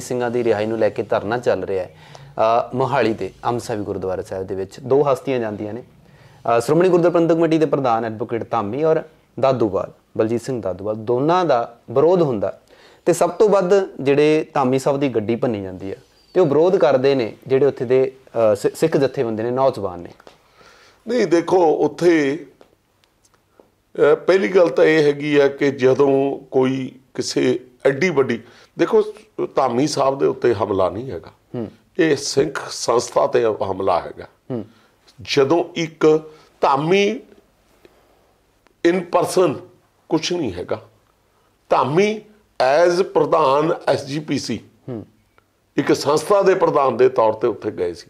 ਸ਼ਹੀਦ ਸਿੰਘਾਂ ਦੀ ਰਿਹਾਈ ਨੂੰ ਲੈ ਕੇ ਧਰਨਾ ਚੱਲ ਰਿਹਾ ਹੈ ਮੋਹਾਲੀ ਦੇ ਅੰਮ੍ਰਿਤਸਰ ਗੁਰਦੁਆਰਾ ਸਾਹਿਬ ਦੇ ਵਿੱਚ ਦੋ ਹਸਤੀਆਂ ਜਾਂਦੀਆਂ ਨੇ ਸ਼੍ਰੋਮਣੀ ਗੁਰਦੁਆਰਾ ਪ੍ਰਬੰਧਕ ਕਮੇਟੀ ਦੇ ਪ੍ਰਧਾਨ ਐਡਵੋਕੇਟ ਧਾਮੀ ਔਰ ਦਾਦੂਵਾਲ ਬਲਜੀਤ ਸਿੰਘ ਦਾਦੂਵਾਲ ਦੋਨਾਂ ਦਾ ਵਿਰੋਧ ਹੁੰਦਾ ਤੇ ਸਭ ਤੋਂ ਵੱਧ ਜਿਹੜੇ ਧਾਮੀ ਸਾਹਿਬ ਦੀ ਗੱਡੀ ਭੰਨੀ ਜਾਂਦੀ ਹੈ ਤੇ ਉਹ ਵਿਰੋਧ ਕਰਦੇ ਨੇ ਜਿਹੜੇ ਉੱਥੇ ਦੇ ਸਿੱਖ ਜਥੇਬੰਦੀ ਨੇ ਨੌਜਵਾਨ ਨੇ ਨਹੀਂ ਦੇਖੋ ਉੱਥੇ ਪਹਿਲੀ ਗੱਲ ਤਾਂ ਇਹ ਹੈਗੀ ਆ ਕਿ ਜਦੋਂ ਕੋਈ ਕਿਸੇ ਐਡੀ ਵੱਡੀ ਦੇਖੋ ਧਾਮੀ ਸਾਹਿਬ ਦੇ ਉੱਤੇ ਹਮਲਾ ਨਹੀਂ ਹੈਗਾ ਇਹ ਸਿੰਖ ਸੰਸਥਾ ਤੇ ਹਮਲਾ ਹੈਗਾ ਜਦੋਂ ਇੱਕ ਧਾਮੀ ਇਨ ਪਰਸਨ ਕੁਝ ਨਹੀਂ ਹੈਗਾ ਧਾਮੀ ਐਜ਼ ਪ੍ਰਧਾਨ ਐਸਜੀਪੀਸੀ ਇੱਕ ਸੰਸਥਾ ਦੇ ਪ੍ਰਧਾਨ ਦੇ ਤੌਰ ਤੇ ਉੱਥੇ ਗਏ ਸੀ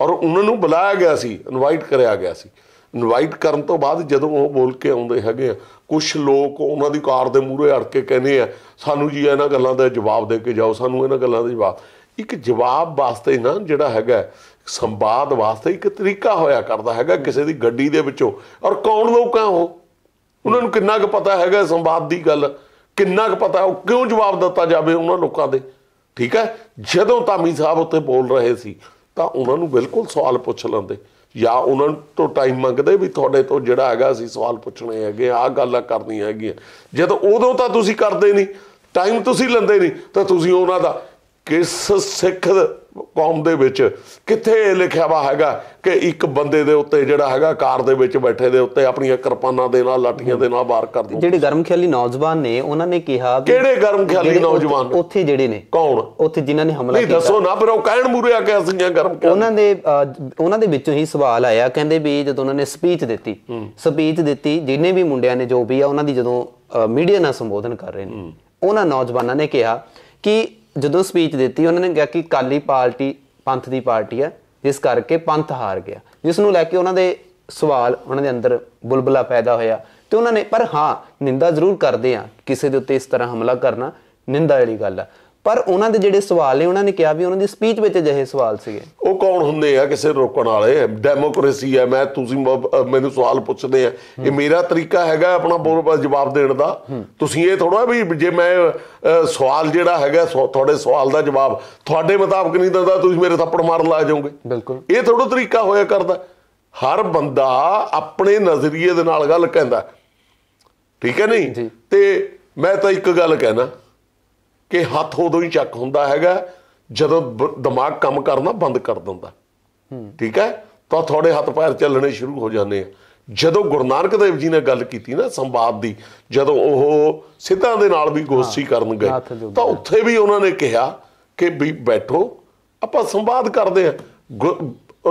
ਔਰ ਉਹਨਾਂ ਨੂੰ ਬੁਲਾਇਆ ਗਿਆ ਸੀ ਇਨਵਾਈਟ ਕਰਿਆ ਗਿਆ ਸੀ ਇਨਵਾਈਟ ਕਰਨ ਤੋਂ ਬਾਅਦ ਜਦੋਂ ਉਹ ਬੋਲ ਕੇ ਆਉਂਦੇ ਹੈਗੇ ਕੁਝ ਲੋਕ ਉਹਨਾਂ ਦੀ ਕਾਰ ਦੇ ਮੂਹਰੇ ਅੜ ਕੇ ਕਹਿੰਦੇ ਆ ਸਾਨੂੰ ਜੀ ਇਹਨਾਂ ਗੱਲਾਂ ਦਾ ਜਵਾਬ ਦੇ ਕੇ ਜਾਓ ਸਾਨੂੰ ਇਹਨਾਂ ਗੱਲਾਂ ਦਾ ਜਵਾਬ ਇੱਕ ਜਵਾਬ ਵਾਸਤੇ ਨਾ ਜਿਹੜਾ ਹੈਗਾ ਸੰਵਾਦ ਵਾਸਤੇ ਇੱਕ ਤਰੀਕਾ ਹੋਇਆ ਕਰਦਾ ਹੈਗਾ ਕਿਸੇ ਦੀ ਗੱਡੀ ਦੇ ਵਿੱਚੋਂ ਔਰ ਕੌਣ ਲੋਕ ਆ ਉਹ ਉਹਨਾਂ ਨੂੰ ਕਿੰਨਾ ਕੁ ਪਤਾ ਹੈਗਾ ਸੰਵਾਦ ਦੀ ਗੱਲ ਕਿੰਨਾ ਕੁ ਪਤਾ ਉਹ ਕਿਉਂ ਜਵਾਬ ਦਿੱਤਾ ਜਾਵੇ ਉਹਨਾਂ ਲੋਕਾਂ ਦੇ ਠੀਕ ਹੈ ਜਦੋਂ ਤਾਮੀ ਸਾਹਿਬ ਉੱਤੇ ਬੋਲ ਰਹੇ ਸੀ ਤਾਂ ਉਹਨਾਂ ਨੂੰ ਬਿਲਕੁਲ ਸਵਾਲ ਪੁੱਛ ਲੈਂਦੇ ਜਾਂ ਉਹਨਾਂ ਤੋਂ ਟਾਈਮ ਮੰਗਦੇ ਵੀ ਤੁਹਾਡੇ ਤੋਂ ਜਿਹੜਾ ਹੈਗਾ ਅਸੀਂ ਸਵਾਲ ਪੁੱਛਣੇ ਹੈਗੇ ਆ ਗੱਲਾਂ ਕਰਨੀਆਂ ਹੈਗੀਆਂ ਜਦੋਂ ਉਦੋਂ ਤਾਂ ਤੁਸੀਂ ਕਰਦੇ ਨਹੀਂ ਟਾਈਮ ਤੁਸੀਂ ਲੈਂਦੇ ਨਹੀਂ ਤਾਂ ਤੁਸੀਂ ਉਹਨਾਂ ਦਾ ਕਿਸ ਸਿੱਖ ਕੌਮ ਦੇ ਵਿੱਚ ਕਿੱਥੇ ਲਿਖਿਆ ਵਾ ਹੈਗਾ ਕਿ ਇੱਕ ਬੰਦੇ ਦੇ ਉੱਤੇ ਜਿਹੜਾ ਹੈਗਾ ਕਾਰ ਦੇ ਵਿੱਚ ਬੈਠੇ ਦੇ ਉੱਤੇ ਆਪਣੀਆਂ ਕਿਰਪਾਨਾਂ ਦੇ ਨਾਲ ਲਾਠੀਆਂ ਦੇ ਨਾਲ ਵਾਰ ਕਰ ਦੋ ਜਿਹੜੇ ਗਰਮ ਖਿਆਲੀ ਨੌਜਵਾਨ ਨੇ ਉਹਨਾਂ ਨੇ ਕਿਹਾ ਕਿਹੜੇ ਗਰਮ ਖਿਆਲੀ ਨੌਜਵਾਨ ਉੱਥੇ ਜਿਹੜੇ ਨੇ ਕੌਣ ਉੱਥੇ ਜਿਨ੍ਹਾਂ ਨੇ ਹਮਲਾ ਕੀਤਾ ਨਹੀਂ ਦੱਸੋ ਨਾ ਪਰ ਉਹ ਕਹਿਣ ਮੂਰੇ ਆ ਕੇ ਅਸੀਂ ਗਰਮ ਖਿਆਲੀ ਉਹਨਾਂ ਦੇ ਉਹਨਾਂ ਦੇ ਵਿੱਚੋਂ ਹੀ ਸਵਾਲ ਆਇਆ ਕਹਿੰਦੇ ਵੀ ਜਦੋਂ ਉਹਨਾਂ ਨੇ ਸਪੀਚ ਦਿੱਤੀ ਸਪੀਚ ਦਿੱਤੀ ਜਿਨ੍ਹਾਂ ਵੀ ਮੁੰਡਿਆਂ ਨੇ ਜੋ ਵੀ ਆ ਉਹਨਾਂ ਦੀ ਜਦੋਂ ਮੀਡੀਆ ਨਾਲ ਸੰਬੋਧਨ ਕਰ ਰਹੇ ਨੇ ਉਹਨਾਂ ਨੌਜਵਾਨਾਂ ਨੇ ਕਿਹਾ ਕਿ ਜਦੋਂ ਸਪੀਚ ਦਿੱਤੀ ਉਹਨਾਂ ਨੇ ਕਿਹਾ ਕਿ ਕਾਲੀ ਪਾਰਟੀ ਪੰਥ ਦੀ ਪਾਰਟੀ ਹੈ ਜਿਸ ਕਰਕੇ ਪੰਥ ਹਾਰ ਗਿਆ ਜਿਸ ਨੂੰ ਲੈ ਕੇ ਉਹਨਾਂ ਦੇ ਸਵਾਲ ਉਹਨਾਂ ਦੇ ਅੰਦਰ ਬੁਲਬਲਾ ਪੈਦਾ ਹੋਇਆ ਤੇ ਉਹਨਾਂ ਨੇ ਪਰ ਹਾਂ ਨਿੰਦਾ ਜ਼ਰੂਰ ਕਰਦੇ ਆ ਕਿਸੇ ਦੇ ਉੱਤੇ ਇਸ ਤਰ੍ਹਾਂ ਹਮਲਾ ਕਰਨਾ ਨਿੰਦਾ ਵਾਲੀ ਗੱਲ ਆ ਪਰ ਉਹਨਾਂ ਦੇ ਜਿਹੜੇ ਸਵਾਲ ਨੇ ਉਹਨਾਂ ਨੇ ਕਿਹਾ ਵੀ ਉਹਨਾਂ ਦੀ ਸਪੀਚ ਵਿੱਚ ਅਜਿਹੇ ਸਵਾਲ ਸੀਗੇ ਉਹ ਕੌਣ ਹੁੰਦੇ ਆ ਕਿਸੇ ਰੋਕਣ ਵਾਲੇ ਡੈਮੋਕ੍ਰੇਸੀ ਹੈ ਮੈਂ ਤੁਸੀਂ ਮੈਨੂੰ ਸਵਾਲ ਪੁੱਛਦੇ ਆ ਇਹ ਮੇਰਾ ਤਰੀਕਾ ਹੈਗਾ ਆਪਣਾ ਜਵਾਬ ਦੇਣ ਦਾ ਤੁਸੀਂ ਇਹ ਥੋੜਾ ਵੀ ਜੇ ਮੈਂ ਸਵਾਲ ਜਿਹੜਾ ਹੈਗਾ ਤੁਹਾਡੇ ਸਵਾਲ ਦਾ ਜਵਾਬ ਤੁਹਾਡੇ ਮੁਤਾਬਕ ਨਹੀਂ ਦਿੰਦਾ ਤੁਸੀਂ ਮੇਰੇ ਥੱਪੜ ਮਾਰਨ ਲਾ ਜਾਓਗੇ ਬਿਲਕੁਲ ਇਹ ਥੋੜਾ ਤਰੀਕਾ ਹੋਇਆ ਕਰਦਾ ਹਰ ਬੰਦਾ ਆਪਣੇ ਨਜ਼ਰੀਏ ਦੇ ਨਾਲ ਗੱਲ ਕਹਿੰਦਾ ਠੀਕ ਹੈ ਨਹੀਂ ਤੇ ਮੈਂ ਤਾਂ ਇੱਕ ਗੱਲ ਕਹਿਣਾ ਕਿ ਹੱਥ ਉਦੋਂ ਹੀ ਚੱਕ ਹੁੰਦਾ ਹੈਗਾ ਜਦੋਂ ਦਿਮਾਗ ਕੰਮ ਕਰਨਾ ਬੰਦ ਕਰ ਦਿੰਦਾ ਠੀਕ ਹੈ ਤਾਂ ਤੁਹਾਡੇ ਹੱਥ ਪੈਰ ਚੱਲਣੇ ਸ਼ੁਰੂ ਹੋ ਜਾਂਦੇ ਆ ਜਦੋਂ ਗੁਰੂ ਨਾਨਕ ਦੇਵ ਜੀ ਨੇ ਗੱਲ ਕੀਤੀ ਨਾ ਸੰਵਾਦ ਦੀ ਜਦੋਂ ਉਹ ਸਿੱਧਾਂ ਦੇ ਨਾਲ ਵੀ ਗੋਸ਼ਟੀ ਕਰਨ ਗਏ ਤਾਂ ਉੱਥੇ ਵੀ ਉਹਨਾਂ ਨੇ ਕਿਹਾ ਕਿ ਵੀ ਬੈਠੋ ਆਪਾਂ ਸੰਵਾਦ ਕਰਦੇ ਆ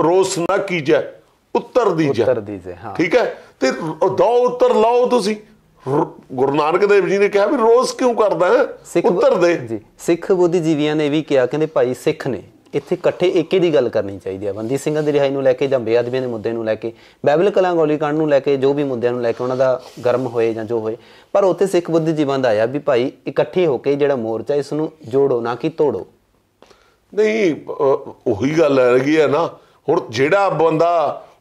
ਰੋਸ ਨਾ ਕੀਜੈ ਉੱਤਰ ਦੀਜੈ ਉੱਤਰ ਦੀਜੈ ਹਾਂ ਠੀਕ ਹੈ ਤੇ ਦੋ ਉੱਤਰ ਲਾਓ ਤੁਸੀਂ ਗੁਰੂ ਨਾਨਕ ਦੇਵ ਜੀ ਨੇ ਕਿਹਾ ਵੀ ਰੋਜ਼ ਕਿਉਂ ਕਰਦਾ ਉੱਤਰ ਦੇ ਜੀ ਸਿੱਖ ਬੁੱਧੀ ਜੀਵੀਆਂ ਨੇ ਵੀ ਕਿਹਾ ਕਹਿੰਦੇ ਭਾਈ ਸਿੱਖ ਨੇ ਇੱਥੇ ਇਕੱਠੇ ਏਕੇ ਦੀ ਗੱਲ ਕਰਨੀ ਚਾਹੀਦੀ ਹੈ ਬੰਦੀ ਸਿੰਘਾਂ ਦੀ ਰਿਹਾਈ ਨੂੰ ਲੈ ਕੇ ਜਾਂ ਬੇਅਦਬੀਆਂ ਦੇ ਮੁੱਦੇ ਨੂੰ ਲੈ ਕੇ ਬਾਈਬਲ ਕਲਾਂ ਕਾਂਡ ਨੂੰ ਲੈ ਕੇ ਜੋ ਵੀ ਮੁੱਦਿਆਂ ਨੂੰ ਲੈ ਕੇ ਉਹਨਾਂ ਦਾ ਗਰਮ ਹੋਏ ਜਾਂ ਜੋ ਹੋਏ ਪਰ ਉੱਥੇ ਸਿੱਖ ਬੁੱਧੀ ਜੀਵਾਂ ਦਾ ਆਇਆ ਵੀ ਭਾਈ ਇਕੱਠੇ ਹੋ ਕੇ ਜਿਹੜਾ ਮੋਰਚਾ ਇਸ ਨੂੰ ਜੋੜੋ ਨਾ ਕਿ ਤੋੜੋ ਨਹੀਂ ਉਹੀ ਗੱਲ ਰਹੀ ਹੈ ਨਾ ਹੁਣ ਜਿਹੜਾ ਬੰਦਾ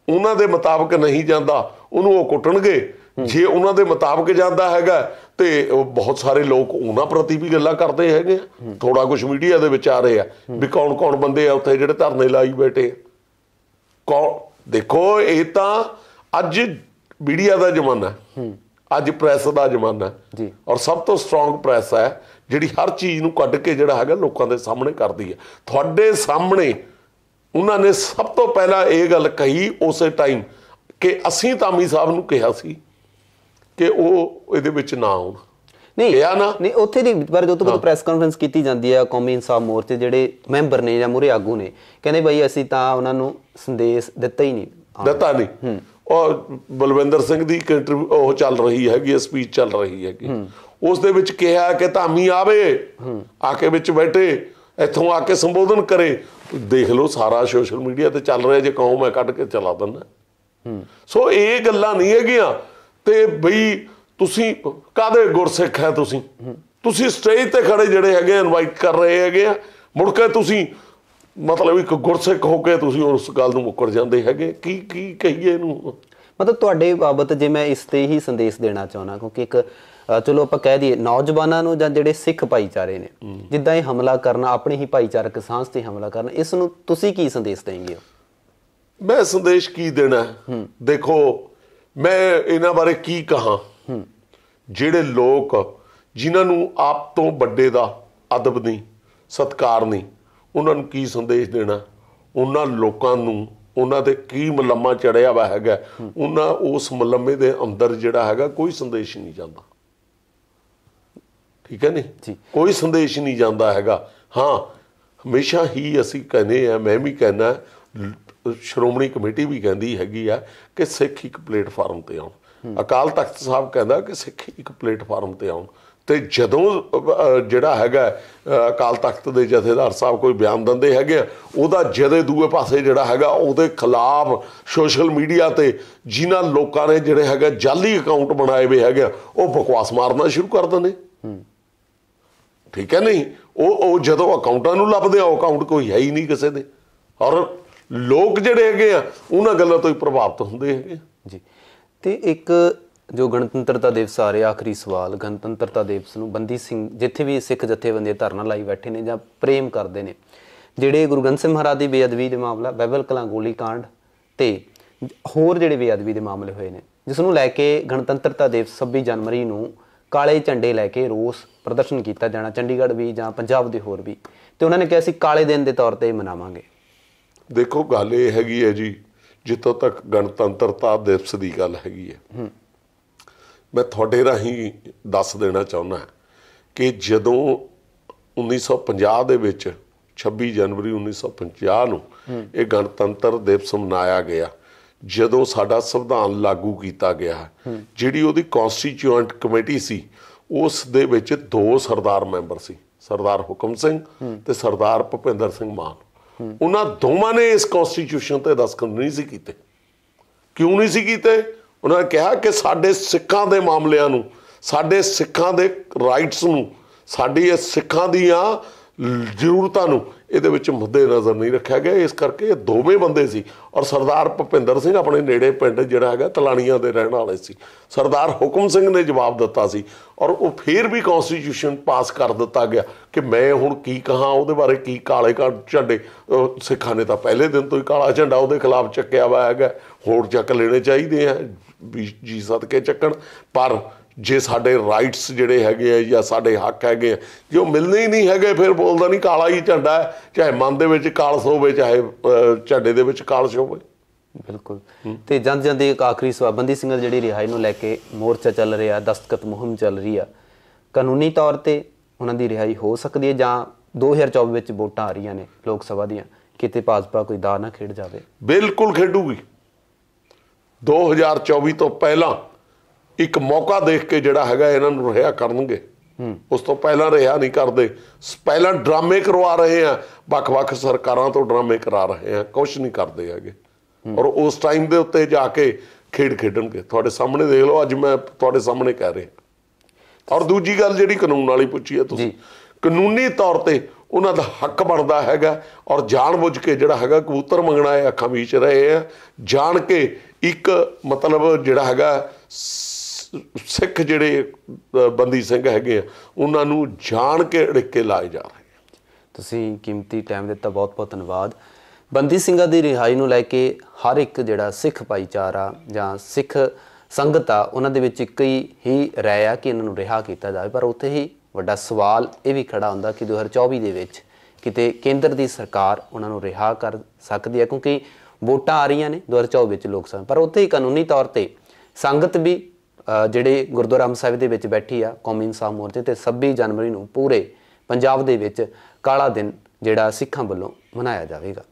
ਉਹਨਾਂ ਦੇ ਮੁਤਾਬਕ ਨਹੀਂ ਜਾਂਦਾ ਉਹਨੂੰ ਉਹ ਕੁੱਟਣਗੇ ਜੇ ਉਹਨਾਂ ਦੇ ਮੁਤਾਬਕ ਜਾਂਦਾ ਹੈਗਾ ਤੇ ਬਹੁਤ ਸਾਰੇ ਲੋਕ ਉਹਨਾਂ ਪ੍ਰਤੀ ਵੀ ਗੱਲਾਂ ਕਰਦੇ ਹੈਗੇ ਥੋੜਾ ਕੁਝ ਮੀਡੀਆ ਦੇ ਵਿੱਚ ਆ ਰਹੇ ਆ ਵੀ ਕੌਣ ਕੌਣ ਬੰਦੇ ਆ ਉੱਥੇ ਜਿਹੜੇ ਧਰਨੇ ਲਾਈ ਬੈਠੇ ਕੌਣ ਦੇਖੋ ਇਹ ਤਾਂ ਅੱਜ ਮੀਡੀਆ ਦਾ ਜ਼ਮਾਨਾ ਅੱਜ ਪ੍ਰੈਸ ਦਾ ਜ਼ਮਾਨਾ ਜੀ ਔਰ ਸਭ ਤੋਂ ਸਟਰੋਂਗ ਪ੍ਰੈਸ ਹੈ ਜਿਹੜੀ ਹਰ ਚੀਜ਼ ਨੂੰ ਕੱਢ ਕੇ ਜਿਹੜਾ ਹੈਗਾ ਲੋਕਾਂ ਦੇ ਸਾਹਮਣੇ ਕਰਦੀ ਹੈ ਤੁਹਾਡੇ ਸਾਹਮਣੇ ਉਹਨਾਂ ਨੇ ਸਭ ਤੋਂ ਪਹਿਲਾਂ ਇਹ ਗੱਲ ਕਹੀ ਉਸੇ ਟਾਈਮ ਕਿ ਅਸੀਂ ਤਾਂ ਮੀ ਸਾਹਿਬ ਨੂੰ ਕਿਹਾ ਸੀ ਕਿ ਉਹ ਇਹਦੇ ਵਿੱਚ ਨਾ ਆਉਣ ਨਹੀਂ ਕਿਹਾ ਨਾ ਨਹੀਂ ਉੱਥੇ ਦੀ ਪਰ ਜਦੋਂ ਤੋਂ ਪ੍ਰੈਸ ਕਾਨਫਰੰਸ ਕੀਤੀ ਜਾਂਦੀ ਹੈ ਕੌਮੀ ਇਨਸਾਫ ਮੋਰਚੇ ਜਿਹੜੇ ਮੈਂਬਰ ਨੇ ਜਾਂ ਮੁਰੇ ਆਗੂ ਨੇ ਕਹਿੰਦੇ ਬਈ ਅਸੀਂ ਤਾਂ ਉਹਨਾਂ ਨੂੰ ਸੰਦੇਸ਼ ਦਿੱਤਾ ਹੀ ਨਹੀਂ ਦਿੱਤਾ ਨਹੀਂ ਔਰ ਬਲਵਿੰਦਰ ਸਿੰਘ ਦੀ ਉਹ ਚੱਲ ਰਹੀ ਹੈਗੀ ਸਪੀਚ ਚੱਲ ਰਹੀ ਹੈਗੀ ਉਸ ਦੇ ਵਿੱਚ ਕਿਹਾ ਕਿ ਧਾਮੀ ਆਵੇ ਆ ਕੇ ਵਿੱਚ ਬੈਠੇ ਇੱਥੋਂ ਆ ਕੇ ਸੰਬੋਧਨ ਕਰੇ ਦੇਖ ਲਓ ਸਾਰਾ ਸੋਸ਼ਲ ਮੀਡੀਆ ਤੇ ਚੱਲ ਰਿਹਾ ਜੇ ਕਹੋ ਮੈਂ ਕੱਢ ਕੇ ਚਲਾ ਦਿੰਦਾ ਸੋ ਇਹ ਗੱਲਾਂ ਨਹੀਂ ਹੈਗੀਆਂ ਤੇ ਬਈ ਤੁਸੀਂ ਕਾਦੇ ਗੁਰਸਿੱਖ ਹੈ ਤੁਸੀਂ ਤੁਸੀਂ ਸਟੇਜ ਤੇ ਖੜੇ ਜਿਹੜੇ ਹੈਗੇ ਇਨਵਾਈਟ ਕਰ ਰਹੇ ਹੈਗੇ ਆ ਮੁੜ ਕੇ ਤੁਸੀਂ ਮਤਲਬ ਇੱਕ ਗੁਰਸਿੱਖ ਹੋ ਕੇ ਤੁਸੀਂ ਉਸ ਗੱਲ ਨੂੰ ਮੁੱਕਰ ਜਾਂਦੇ ਹੈਗੇ ਕੀ ਕੀ ਕਹੀਏ ਇਹਨੂੰ ਮਤਲਬ ਤੁਹਾਡੇ ਬਾਬਤ ਜੇ ਮੈਂ ਇਸ ਤੇ ਹੀ ਸੰਦੇਸ਼ ਦੇਣਾ ਚਾਹਣਾ ਕਿਉਂਕਿ ਇੱਕ ਚਲੋ ਆਪਾਂ ਕਹਿ ਦਈਏ ਨੌਜਵਾਨਾਂ ਨੂੰ ਜਾਂ ਜਿਹੜੇ ਸਿੱਖ ਭਾਈਚਾਰੇ ਨੇ ਜਿੱਦਾਂ ਇਹ ਹਮਲਾ ਕਰਨਾ ਆਪਣੇ ਹੀ ਭਾਈਚਾਰਕ ਸਾਹਸ ਤੇ ਹਮਲਾ ਕਰਨਾ ਇਸ ਨੂੰ ਤੁਸੀਂ ਕੀ ਸੰਦੇਸ਼ ਦੇਂਗੇ ਮੈਂ ਸੰਦੇਸ਼ ਕੀ ਦੇਣਾ ਦੇਖੋ ਮੈਂ ਇਹਨਾਂ ਬਾਰੇ ਕੀ ਕਹਾ ਜਿਹੜੇ ਲੋਕ ਜਿਨ੍ਹਾਂ ਨੂੰ ਆਪ ਤੋਂ ਵੱਡੇ ਦਾ ਅਦਬ ਨਹੀਂ ਸਤਕਾਰ ਨਹੀਂ ਉਹਨਾਂ ਨੂੰ ਕੀ ਸੰਦੇਸ਼ ਦੇਣਾ ਉਹਨਾਂ ਲੋਕਾਂ ਨੂੰ ਉਹਨਾਂ ਦੇ ਕੀ ਮਲਮਾ ਚੜਿਆ ਵਾ ਹੈਗਾ ਉਹਨਾਂ ਉਸ ਮਲਮੇ ਦੇ ਅੰਦਰ ਜਿਹੜਾ ਹੈਗਾ ਕੋਈ ਸੰਦੇਸ਼ ਨਹੀਂ ਜਾਂਦਾ ਠੀਕ ਹੈ ਨਹੀਂ ਕੋਈ ਸੰਦੇਸ਼ ਨਹੀਂ ਜਾਂਦਾ ਹੈਗਾ ਹਾਂ ਹਮੇਸ਼ਾ ਹੀ ਅਸੀਂ ਕਹਿੰਦੇ ਆ ਮੈਂ ਵੀ ਕਹਿਣਾ ਸ਼੍ਰੋਮਣੀ ਕਮੇਟੀ ਵੀ ਕਹਿੰਦੀ ਹੈਗੀ ਆ ਕਿ ਸਿੱਖ ਇੱਕ ਪਲੇਟਫਾਰਮ ਤੇ ਆਉਣ ਅਕਾਲ ਤਖਤ ਸਾਹਿਬ ਕਹਿੰਦਾ ਕਿ ਸਿੱਖ ਇੱਕ ਪਲੇਟਫਾਰਮ ਤੇ ਆਉਣ ਤੇ ਜਦੋਂ ਜਿਹੜਾ ਹੈਗਾ ਅਕਾਲ ਤਖਤ ਦੇ ਜਥੇਦਾਰ ਸਾਹਿਬ ਕੋਈ ਬਿਆਨ ਦਿੰਦੇ ਹੈਗੇ ਉਹਦਾ ਜਦੇ ਦੂਏ ਪਾਸੇ ਜਿਹੜਾ ਹੈਗਾ ਉਹਦੇ ਖਿਲਾਫ ਸੋਸ਼ਲ ਮੀਡੀਆ ਤੇ ਜਿਨ੍ਹਾਂ ਲੋਕਾਂ ਨੇ ਜਿਹੜੇ ਹੈਗਾ ਜਾਲੀ ਅਕਾਊਂਟ ਬਣਾਏ ਹੋਏ ਹੈਗੇ ਉਹ ਬਕਵਾਸ ਮਾਰਨਾ ਸ਼ੁਰੂ ਕਰ ਦਿੰਦੇ ਠੀਕ ਹੈ ਨਹੀਂ ਉਹ ਉਹ ਜਦੋਂ ਅਕਾਊਂਟਾਂ ਨੂੰ ਲੱਭਦੇ ਆ ਅਕਾਊਂਟ ਕੋਈ ਹੈ ਹੀ ਨਹੀਂ ਕਿਸੇ ਦੇ ਔਰ ਲੋਕ ਜਿਹੜੇ ਹੈਗੇ ਆ ਉਹਨਾਂ ਗੱਲਾਂ ਤੋਂ ਹੀ ਪ੍ਰਭਾਵਿਤ ਹੁੰਦੇ ਹੈਗੇ ਜੀ ਤੇ ਇੱਕ ਜੋ ਗਣਤੰਤਰਤਾ ਦਿਵਸ ਆ ਰਿਹਾ ਆਖਰੀ ਸਵਾਲ ਗਣਤੰਤਰਤਾ ਦਿਵਸ ਨੂੰ ਬੰਦੀ ਸਿੰਘ ਜਿੱਥੇ ਵੀ ਸਿੱਖ ਜਥੇਬੰਦੀ ਧਰਨਾ ਲਾਈ ਬੈਠੇ ਨੇ ਜਾਂ ਪ੍ਰੇਮ ਕਰਦੇ ਨੇ ਜਿਹੜੇ ਗੁਰੂ ਗ੍ਰੰਥ ਸਾਹਿਬ ਮਹਾਰਾਜ ਦੀ ਬੇਅਦਬੀ ਦੇ ਮਾਮਲਾ ਬੈਬਲ ਕਲਾਂ ਗੋਲੀ ਕਾਂਡ ਤੇ ਹੋਰ ਜਿਹੜੇ ਬੇਅਦਬੀ ਦੇ ਮਾਮਲੇ ਹੋਏ ਨੇ ਜਿਸ ਨੂੰ ਲੈ ਕੇ ਗਣਤੰਤਰਤਾ ਦਿਵਸ 26 ਜਨਵਰੀ ਨੂੰ ਕਾਲੇ ਝੰਡੇ ਲੈ ਕੇ ਰੋਸ ਪ੍ਰਦਰਸ਼ਨ ਕੀਤਾ ਜਾਣਾ ਚੰਡੀਗੜ੍ਹ ਵੀ ਜਾਂ ਪੰਜਾਬ ਦੇ ਹੋਰ ਵੀ ਤੇ ਉਹਨਾਂ ਨੇ ਕਿਹਾ ਸੀ ਕਾਲੇ ਦਿਨ ਦੇ ਤੌਰ ਤੇ ਮਨਾਵਾਂਗੇ ਦੇਖੋ ਗੱਲ ਇਹ ਹੈਗੀ ਹੈ ਜੀ ਜਿੱਥੋਂ ਤੱਕ ਗਣਤੰਤਰਤਾ ਦਿਵਸ ਦੀ ਗੱਲ ਹੈਗੀ ਹੈ ਮੈਂ ਤੁਹਾਡੇ ਰਾਹੀਂ ਦੱਸ ਦੇਣਾ ਚਾਹੁੰਦਾ ਕਿ ਜਦੋਂ 1950 ਦੇ ਵਿੱਚ 26 ਜਨਵਰੀ 1950 ਨੂੰ ਇਹ ਗਣਤੰਤਰ ਦਿਵਸ ਮਨਾਇਆ ਗਿਆ ਜਦੋਂ ਸਾਡਾ ਸੰਵਿਧਾਨ ਲਾਗੂ ਕੀਤਾ ਗਿਆ ਜਿਹੜੀ ਉਹਦੀ ਕਨਸਟੀਟਿਊਐਂਟ ਕਮੇਟੀ ਸੀ ਉਸ ਦੇ ਵਿੱਚ ਦੋ ਸਰਦਾਰ ਮੈਂਬਰ ਸੀ ਸਰਦਾਰ ਹੁਕਮ ਸਿੰਘ ਤੇ ਸਰਦਾਰ ਭੁਪਿੰਦਰ ਸਿੰਘ ਮਾਨ ਉਹਨਾਂ ਦੋਵਾਂ ਨੇ ਇਸ ਕਨਸਟੀਟਿਊਸ਼ਨ ਤੇ ਦਸਤਖਤ ਨਹੀਂ ਸੀ ਕੀਤੇ ਕਿਉਂ ਨਹੀਂ ਸੀ ਕੀਤੇ ਉਹਨਾਂ ਨੇ ਕਿਹਾ ਕਿ ਸਾਡੇ ਸਿੱਖਾਂ ਦੇ ਮਾਮਲਿਆਂ ਨੂੰ ਸਾਡੇ ਸਿੱਖਾਂ ਦੇ ਰਾਈਟਸ ਨੂੰ ਸਾਡੀ ਇਹ ਸਿੱਖਾਂ ਦੀਆਂ ਜ਼ਰੂਰਤਾਂ ਨੂੰ ਇਹਦੇ ਵਿੱਚ ਮੁੱਦੇ ਨਜ਼ਰ ਨਹੀਂ ਰੱਖਿਆ ਗਿਆ ਇਸ ਕਰਕੇ ਇਹ ਦੋਵੇਂ ਬੰਦੇ ਸੀ ਔਰ ਸਰਦਾਰ ਭਪਿੰਦਰ ਸਿੰਘ ਆਪਣੇ ਨੇੜੇ ਪਿੰਡ ਜਿਹੜਾ ਹੈਗਾ ਤਲਾਣੀਆਂ ਦੇ ਰਹਿਣ ਵਾਲੇ ਸੀ ਸਰਦਾਰ ਹੁਕਮ ਸਿੰਘ ਨੇ ਜਵਾਬ ਦਿੱਤਾ ਸੀ ਔਰ ਉਹ ਫੇਰ ਵੀ ਕਨਸਟੀਟਿਊਸ਼ਨ ਪਾਸ ਕਰ ਦਿੱਤਾ ਗਿਆ ਕਿ ਮੈਂ ਹੁਣ ਕੀ ਕਹਾ ਉਹਦੇ ਬਾਰੇ ਕੀ ਕਾਲੇ ਝੰਡੇ ਸਿੱਖਾਂ ਨੇ ਤਾਂ ਪਹਿਲੇ ਦਿਨ ਤੋਂ ਹੀ ਕਾਲਾ ਝੰਡਾ ਉਹਦੇ ਖਿਲਾਫ ਚੱਕਿਆ ਹੋਇਆ ਹੈਗਾ ਹੋਰ ਚੱਕ ਲੈਣੇ ਚਾਹੀਦੇ ਆ ਜੀ ਸਦਕੇ ਚੱਕਣ ਪਰ ਜੇ ਸਾਡੇ ਰਾਈਟਸ ਜਿਹੜੇ ਹੈਗੇ ਆ ਜਾਂ ਸਾਡੇ ਹੱਕ ਹੈਗੇ ਜੋ ਮਿਲਨੇ ਹੀ ਨਹੀਂ ਹੈਗੇ ਫਿਰ ਬੋਲਦਾ ਨਹੀਂ ਕਾਲਾ ਹੀ ਝੰਡਾ ਹੈ ਚਾਹੇ ਮਨ ਦੇ ਵਿੱਚ ਕਾਲਸ ਹੋਵੇ ਚਾਹੇ ਝੰਡੇ ਦੇ ਵਿੱਚ ਕਾਲਸ ਹੋਵੇ ਬਿਲਕੁਲ ਤੇ ਜੰਦ ਜੰਦ ਇੱਕ ਆਖਰੀ ਸਵਾਬੰਦੀ ਸਿੰਘਲ ਜਿਹੜੀ ਰਿਹਾਈ ਨੂੰ ਲੈ ਕੇ ਮੋਰਚਾ ਚੱਲ ਰਿਹਾ ਦਸਤਕਤ ਮੁਹਿੰਮ ਚੱਲ ਰਹੀ ਆ ਕਾਨੂੰਨੀ ਤੌਰ ਤੇ ਉਹਨਾਂ ਦੀ ਰਿਹਾਈ ਹੋ ਸਕਦੀ ਹੈ ਜਾਂ 2024 ਵਿੱਚ ਵੋਟਾਂ ਆ ਰਹੀਆਂ ਨੇ ਲੋਕ ਸਭਾ ਦੀਆਂ ਕਿਤੇ ਭਾਜਪਾ ਕੋਈ ਦਾਅ ਨਾ ਖੇਡ ਜਾਵੇ ਬਿਲਕੁਲ ਖੇਡੂਗੀ 2024 ਤੋਂ ਪਹਿਲਾਂ ਇੱਕ ਮੌਕਾ ਦੇਖ ਕੇ ਜਿਹੜਾ ਹੈਗਾ ਇਹਨਾਂ ਨੂੰ ਰਿਹਾ ਕਰਨਗੇ ਉਸ ਤੋਂ ਪਹਿਲਾਂ ਰਿਹਾ ਨਹੀਂ ਕਰਦੇ ਪਹਿਲਾਂ ਡਰਾਮੇ ਕਰਵਾ ਰਹੇ ਆ ਵੱਖ-ਵੱਖ ਸਰਕਾਰਾਂ ਤੋਂ ਡਰਾਮੇ ਕਰਾ ਰਹੇ ਆ ਕੁਝ ਨਹੀਂ ਕਰਦੇ ਹੈਗੇ ਔਰ ਉਸ ਟਾਈਮ ਦੇ ਉੱਤੇ ਜਾ ਕੇ ਖੇਡ ਖੇਡਣਗੇ ਤੁਹਾਡੇ ਸਾਹਮਣੇ ਦੇਖ ਲਓ ਅੱਜ ਮੈਂ ਤੁਹਾਡੇ ਸਾਹਮਣੇ ਕਹਿ ਰਿਹਾ ਔਰ ਦੂਜੀ ਗੱਲ ਜਿਹੜੀ ਕਾਨੂੰਨ ਵਾਲੀ ਪੁੱਛੀ ਹੈ ਤੁਸੀਂ ਕਾਨੂੰਨੀ ਤੌਰ ਤੇ ਉਹਨਾਂ ਦਾ ਹੱਕ ਬਣਦਾ ਹੈਗਾ ਔਰ ਜਾਣਬੁੱਝ ਕੇ ਜਿਹੜਾ ਹੈਗਾ ਕਬੂਤਰ ਮੰਗਣਾ ਹੈ ਅੱਖਾਂ ਵਿੱਚ ਰਹੇ ਆ ਜਾਣ ਕੇ ਇੱਕ ਮਤਲਬ ਜਿਹੜਾ ਹੈਗਾ ਸਿੱਖ ਜਿਹੜੇ ਬੰਦੀ ਸਿੰਘ ਹੈਗੇ ਆ ਉਹਨਾਂ ਨੂੰ ਜਾਣ ਕੇ ੜਿੱਕੇ ਲਾਏ ਜਾ ਰਹੇ ਤੁਸੀਂ ਕੀਮਤੀ ਟਾਈਮ ਦਿੱਤਾ ਬਹੁਤ-ਬਹੁਤ ਧੰਨਵਾਦ ਬੰਦੀ ਸਿੰਘਾਂ ਦੀ ਰਿਹਾਈ ਨੂੰ ਲੈ ਕੇ ਹਰ ਇੱਕ ਜਿਹੜਾ ਸਿੱਖ ਭਾਈਚਾਰਾ ਜਾਂ ਸਿੱਖ ਸੰਗਤ ਆ ਉਹਨਾਂ ਦੇ ਵਿੱਚ ਇੱਕ ਹੀ ਰਾਇ ਆ ਕਿ ਇਹਨਾਂ ਨੂੰ ਰਿਹਾ ਕੀਤਾ ਜਾਵੇ ਪਰ ਉੱਥੇ ਹੀ ਵੱਡਾ ਸਵਾਲ ਇਹ ਵੀ ਖੜਾ ਹੁੰਦਾ ਕਿ 2024 ਦੇ ਵਿੱਚ ਕਿਤੇ ਕੇਂਦਰ ਦੀ ਸਰਕਾਰ ਉਹਨਾਂ ਨੂੰ ਰਿਹਾ ਕਰ ਸਕਦੀ ਹੈ ਕਿਉਂਕਿ ਵੋਟਾਂ ਆ ਰਹੀਆਂ ਨੇ 2024 ਵਿੱਚ ਲੋਕ ਸਭਾ ਪਰ ਉੱਥੇ ਹੀ ਕਾਨੂੰਨੀ ਤੌਰ ਤੇ ਸੰਗਤ ਵੀ ਜਿਹੜੇ ਗੁਰਦੁਆਰਾ ਅੰਮ੍ਰਿਤ ਸਾਹਿਬ ਦੇ ਵਿੱਚ ਬੈਠੀ ਆ ਕੌਮੀ ਇਨਸਾਫ ਮੋਰਚੇ ਤੇ 26 ਜਨਵਰੀ ਨੂੰ ਪੂਰੇ ਪੰਜਾਬ ਦੇ ਵਿੱਚ ਕਾਲਾ ਦਿਨ ਜਿਹੜਾ ਸਿੱਖਾਂ ਵੱਲੋਂ ਮਨਾਇਆ ਜਾਵੇਗਾ